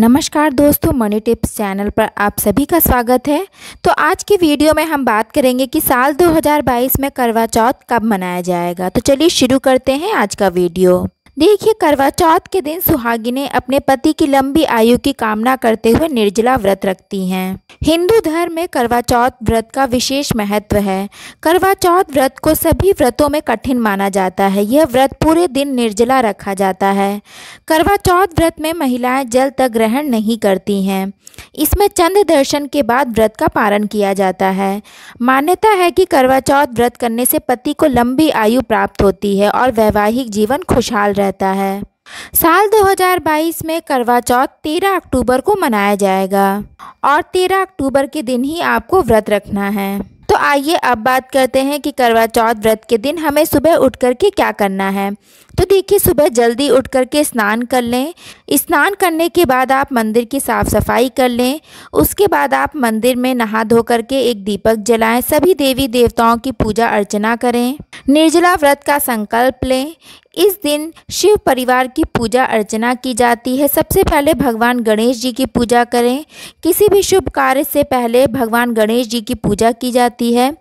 नमस्कार दोस्तों money tips channel पर आप सभी का स्वागत है तो आज की वीडियो में हम बात करेंगे कि साल 2022 में करवा चौथ कब मनाया जाएगा तो चलिए शुरू करते हैं आज का वीडियो देखिए करवा चौथ के दिन सुहागिनें अपने पति की लंबी आयु की कामना करते हुए निर्जला व्रत रखती हैं हिंदू धर्म में करवा चौथ व्रत का विशेष महत्व है करवा चौथ व्रत को सभी व्रतों में कठिन माना जाता है यह व्रत पूरे दिन निर्जला रखा जाता है करवा चौथ व्रत में महिलाएं जल तक ग्रहण नहीं करती हैं इसमें चंद्र दर्शन के बाद व्रत का पालन किया जाता है मान्यता है कि करवा चौथ व्रत करने से पति को लंबी आयु प्राप्त होती है और वैवाहिक जीवन खुशहाल रह रहता है साल 2022 में करवा चौथ 13 अक्टूबर को मनाया जाएगा और 13 अक्टूबर के दिन ही आपको व्रत रखना है तो आइए अब बात करते हैं कि करवा चौथ व्रत के दिन हमें सुबह उठ कर के क्या करना है तो देखिए सुबह जल्दी उठ कर के स्नान कर लें स्नान करने के बाद आप मंदिर की साफ़ सफाई कर लें उसके बाद आप मंदिर में नहा धो कर के एक दीपक जलाएं सभी देवी देवताओं की पूजा अर्चना करें निर्जला व्रत का संकल्प लें इस दिन शिव परिवार की पूजा अर्चना की जाती है सबसे पहले भगवान गणेश जी की पूजा करें किसी भी शुभ कार्य से पहले भगवान गणेश जी की पूजा की जाती है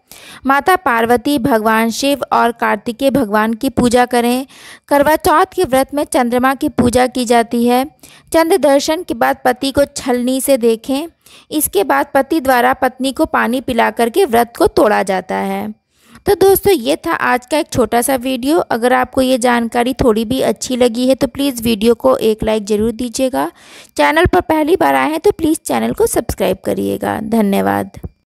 माता पार्वती भगवान शिव और कार्तिकेय भगवान की पूजा करें करवा चौथ के व्रत में चंद्रमा की पूजा की जाती है चंद्र दर्शन के बाद पति को छलनी से देखें इसके बाद पति द्वारा पत्नी को पानी पिला करके व्रत को तोड़ा जाता है तो दोस्तों ये था आज का एक छोटा सा वीडियो अगर आपको ये जानकारी थोड़ी भी अच्छी लगी है तो प्लीज़ वीडियो को एक लाइक ज़रूर दीजिएगा चैनल पर पहली बार आए हैं तो प्लीज़ चैनल को सब्सक्राइब करिएगा धन्यवाद